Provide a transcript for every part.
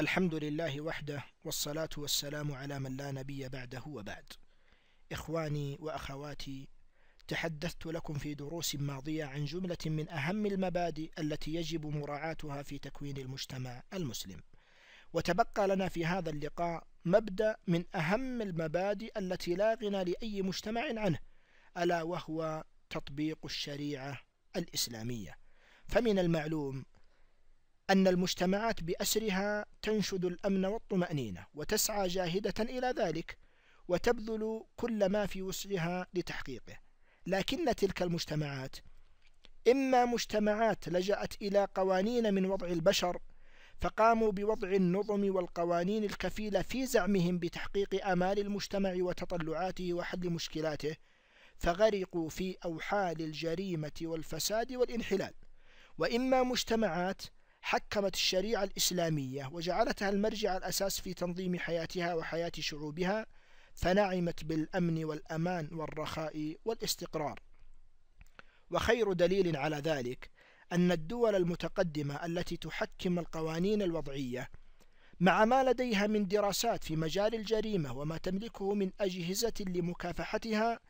الحمد لله وحده والصلاة والسلام على من لا نبي بعده وبعد إخواني وأخواتي تحدثت لكم في دروس ماضية عن جملة من أهم المبادئ التي يجب مراعاتها في تكوين المجتمع المسلم وتبقى لنا في هذا اللقاء مبدأ من أهم المبادئ التي لا غنى لأي مجتمع عنه ألا وهو تطبيق الشريعة الإسلامية فمن المعلوم أن المجتمعات بأسرها تنشد الأمن والطمأنينة وتسعى جاهدة إلى ذلك وتبذل كل ما في وسعها لتحقيقه لكن تلك المجتمعات إما مجتمعات لجأت إلى قوانين من وضع البشر فقاموا بوضع النظم والقوانين الكفيلة في زعمهم بتحقيق آمال المجتمع وتطلعاته وحل مشكلاته فغرقوا في أوحال الجريمة والفساد والانحلال وإما مجتمعات حكمت الشريعة الإسلامية وجعلتها المرجع الأساس في تنظيم حياتها وحياة شعوبها فنعمت بالأمن والأمان والرخاء والاستقرار وخير دليل على ذلك أن الدول المتقدمة التي تحكم القوانين الوضعية مع ما لديها من دراسات في مجال الجريمة وما تملكه من أجهزة لمكافحتها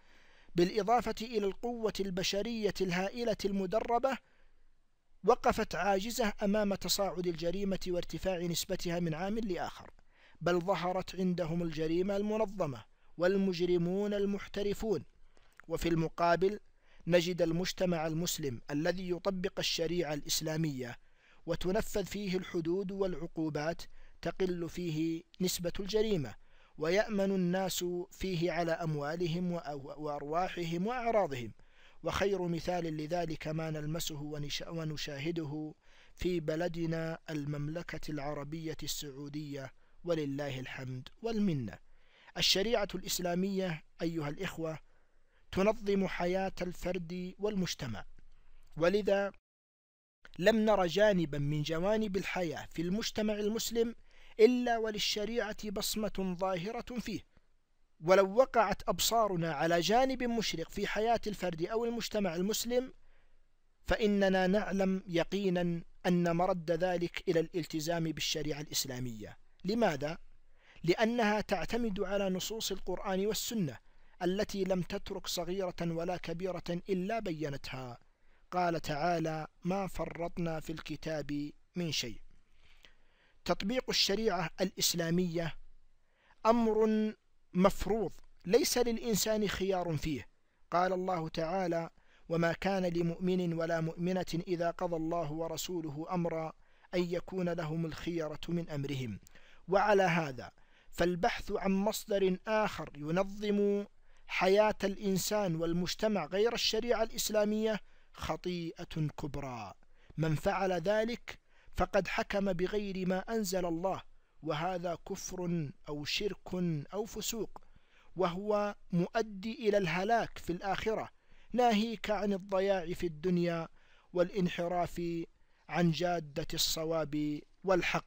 بالإضافة إلى القوة البشرية الهائلة المدربة وقفت عاجزة أمام تصاعد الجريمة وارتفاع نسبتها من عام لآخر بل ظهرت عندهم الجريمة المنظمة والمجرمون المحترفون وفي المقابل نجد المجتمع المسلم الذي يطبق الشريعة الإسلامية وتنفذ فيه الحدود والعقوبات تقل فيه نسبة الجريمة ويأمن الناس فيه على أموالهم وأرواحهم وأعراضهم وخير مثال لذلك ما نلمسه ونشاهده في بلدنا المملكة العربية السعودية ولله الحمد والمنة الشريعة الإسلامية أيها الإخوة تنظم حياة الفرد والمجتمع ولذا لم نر جانبا من جوانب الحياة في المجتمع المسلم إلا وللشريعة بصمة ظاهرة فيه ولو وقعت أبصارنا على جانب مشرق في حياة الفرد أو المجتمع المسلم فإننا نعلم يقينا أن مرد ذلك إلى الالتزام بالشريعة الإسلامية لماذا؟ لأنها تعتمد على نصوص القرآن والسنة التي لم تترك صغيرة ولا كبيرة إلا بينتها قال تعالى ما فرطنا في الكتاب من شيء تطبيق الشريعة الإسلامية أمر مفروض ليس للإنسان خيار فيه قال الله تعالى وما كان لمؤمن ولا مؤمنة إذا قضى الله ورسوله أمرا أن يكون لهم الخيرة من أمرهم وعلى هذا فالبحث عن مصدر آخر ينظم حياة الإنسان والمجتمع غير الشريعة الإسلامية خطيئة كبرى من فعل ذلك فقد حكم بغير ما أنزل الله وهذا كفر أو شرك أو فسوق وهو مؤدي إلى الهلاك في الآخرة ناهيك عن الضياع في الدنيا والانحراف عن جادة الصواب والحق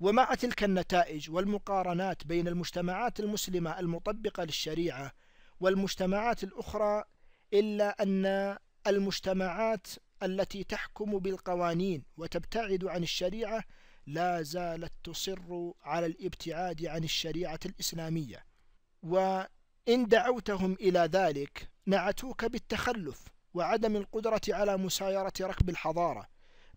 ومع تلك النتائج والمقارنات بين المجتمعات المسلمة المطبقة للشريعة والمجتمعات الأخرى إلا أن المجتمعات التي تحكم بالقوانين وتبتعد عن الشريعة لا زالت تصر على الابتعاد عن الشريعة الإسلامية وإن دعوتهم إلى ذلك نعتوك بالتخلف وعدم القدرة على مسايرة ركب الحضارة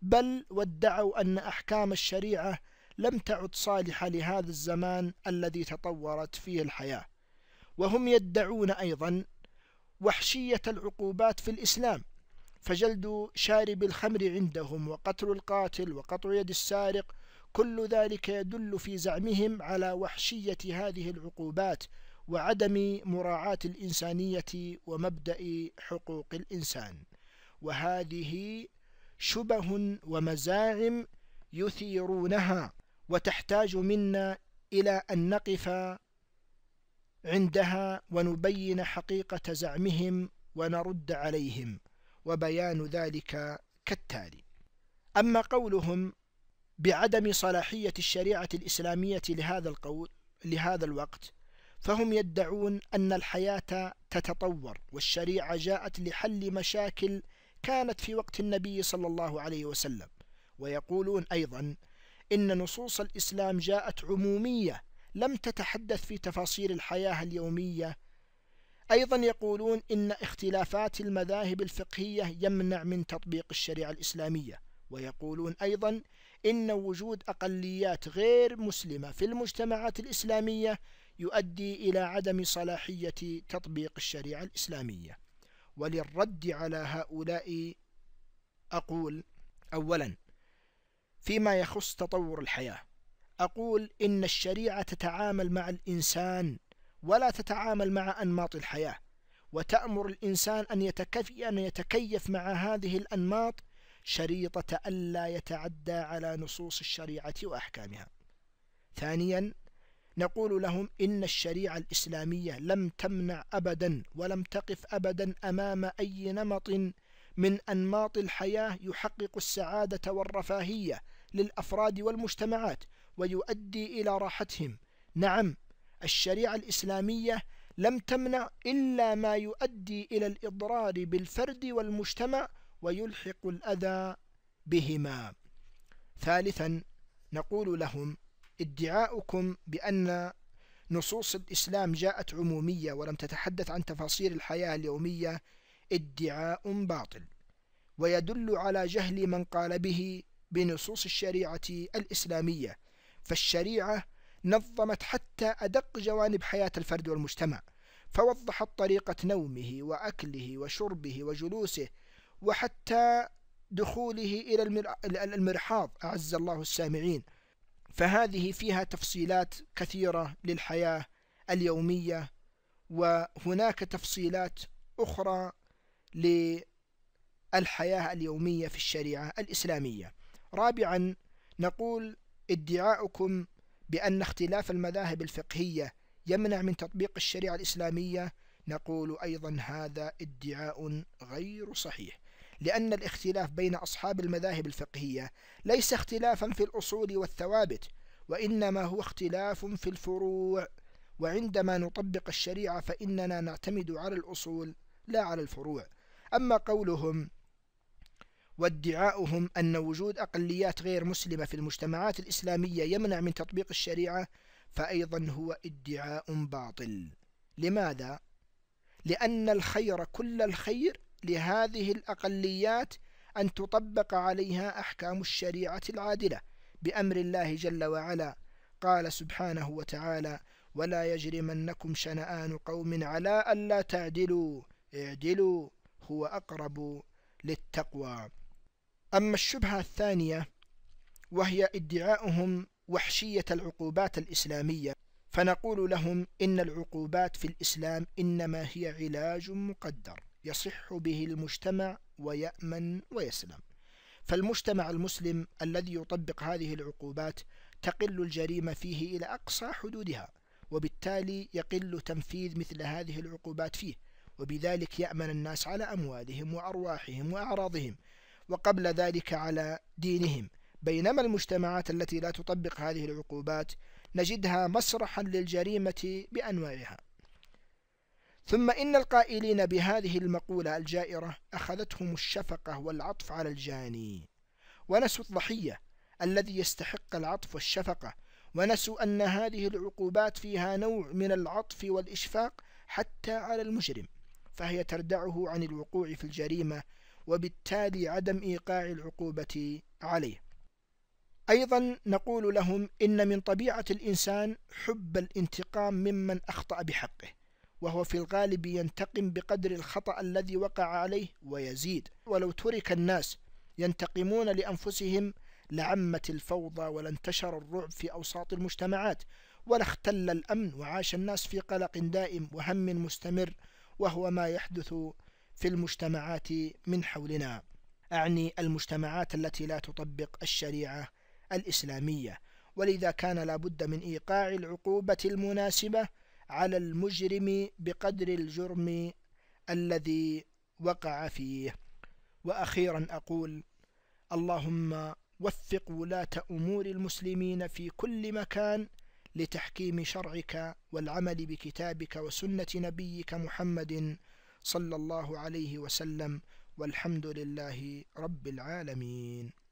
بل وادعوا أن أحكام الشريعة لم تعد صالحة لهذا الزمان الذي تطورت فيه الحياة وهم يدعون أيضا وحشية العقوبات في الإسلام فجلد شارب الخمر عندهم وقتل القاتل وقطع يد السارق كل ذلك يدل في زعمهم على وحشية هذه العقوبات وعدم مراعاة الإنسانية ومبدأ حقوق الإنسان وهذه شبه ومزاعم يثيرونها وتحتاج منا إلى أن نقف عندها ونبين حقيقة زعمهم ونرد عليهم وبيان ذلك كالتالي أما قولهم بعدم صلاحية الشريعة الإسلامية لهذا القول لهذا الوقت فهم يدعون أن الحياة تتطور والشريعة جاءت لحل مشاكل كانت في وقت النبي صلى الله عليه وسلم ويقولون أيضا إن نصوص الإسلام جاءت عمومية لم تتحدث في تفاصيل الحياة اليومية أيضا يقولون إن اختلافات المذاهب الفقهية يمنع من تطبيق الشريعة الإسلامية ويقولون أيضا إن وجود أقليات غير مسلمة في المجتمعات الإسلامية يؤدي إلى عدم صلاحية تطبيق الشريعة الإسلامية وللرد على هؤلاء أقول أولا فيما يخص تطور الحياة أقول إن الشريعة تتعامل مع الإنسان ولا تتعامل مع أنماط الحياة وتأمر الإنسان أن, يتكفي أن يتكيف مع هذه الأنماط شريطة ألا يتعدى على نصوص الشريعة وأحكامها ثانيا نقول لهم إن الشريعة الإسلامية لم تمنع أبدا ولم تقف أبدا أمام أي نمط من أنماط الحياة يحقق السعادة والرفاهية للأفراد والمجتمعات ويؤدي إلى راحتهم نعم الشريعة الإسلامية لم تمنع إلا ما يؤدي إلى الإضرار بالفرد والمجتمع ويلحق الأذى بهما ثالثا نقول لهم ادعاؤكم بأن نصوص الإسلام جاءت عمومية ولم تتحدث عن تفاصيل الحياة اليومية ادعاء باطل ويدل على جهل من قال به بنصوص الشريعة الإسلامية فالشريعة نظمت حتى أدق جوانب حياة الفرد والمجتمع فوضحت طريقة نومه وأكله وشربه وجلوسه وحتى دخوله إلى المرحاض أعز الله السامعين فهذه فيها تفصيلات كثيرة للحياة اليومية وهناك تفصيلات أخرى للحياة اليومية في الشريعة الإسلامية رابعا نقول ادعاؤكم بأن اختلاف المذاهب الفقهية يمنع من تطبيق الشريعة الإسلامية نقول أيضا هذا ادعاء غير صحيح لأن الاختلاف بين أصحاب المذاهب الفقهية ليس اختلافا في الأصول والثوابت وإنما هو اختلاف في الفروع وعندما نطبق الشريعة فإننا نعتمد على الأصول لا على الفروع أما قولهم وادعاؤهم أن وجود أقليات غير مسلمة في المجتمعات الإسلامية يمنع من تطبيق الشريعة فأيضا هو ادعاء باطل لماذا؟ لأن الخير كل الخير لهذه الأقليات أن تطبق عليها أحكام الشريعة العادلة بأمر الله جل وعلا قال سبحانه وتعالى ولا يجرمنكم شنآن قوم على ألا تعدلوا اعدلوا هو أقرب للتقوى أما الشبهة الثانية وهي ادعاؤهم وحشية العقوبات الإسلامية فنقول لهم إن العقوبات في الإسلام إنما هي علاج مقدر يصح به المجتمع ويأمن ويسلم فالمجتمع المسلم الذي يطبق هذه العقوبات تقل الجريمة فيه إلى أقصى حدودها وبالتالي يقل تنفيذ مثل هذه العقوبات فيه وبذلك يأمن الناس على أموالهم وأرواحهم وأعراضهم وقبل ذلك على دينهم بينما المجتمعات التي لا تطبق هذه العقوبات نجدها مسرحا للجريمة بأنواعها ثم إن القائلين بهذه المقولة الجائرة أخذتهم الشفقة والعطف على الجاني ونسوا الضحية الذي يستحق العطف والشفقة ونسوا أن هذه العقوبات فيها نوع من العطف والإشفاق حتى على المجرم فهي تردعه عن الوقوع في الجريمة وبالتالي عدم إيقاع العقوبة عليه أيضا نقول لهم إن من طبيعة الإنسان حب الانتقام ممن أخطأ بحقه وهو في الغالب ينتقم بقدر الخطأ الذي وقع عليه ويزيد ولو ترك الناس ينتقمون لأنفسهم لعمت الفوضى ولانتشر الرعب في أوساط المجتمعات ولاختل الأمن وعاش الناس في قلق دائم وهم مستمر وهو ما يحدث في المجتمعات من حولنا أعني المجتمعات التي لا تطبق الشريعة الإسلامية ولذا كان لابد من إيقاع العقوبة المناسبة على المجرم بقدر الجرم الذي وقع فيه وأخيرا أقول اللهم وفق ولاة أمور المسلمين في كل مكان لتحكيم شرعك والعمل بكتابك وسنة نبيك محمد صلى الله عليه وسلم والحمد لله رب العالمين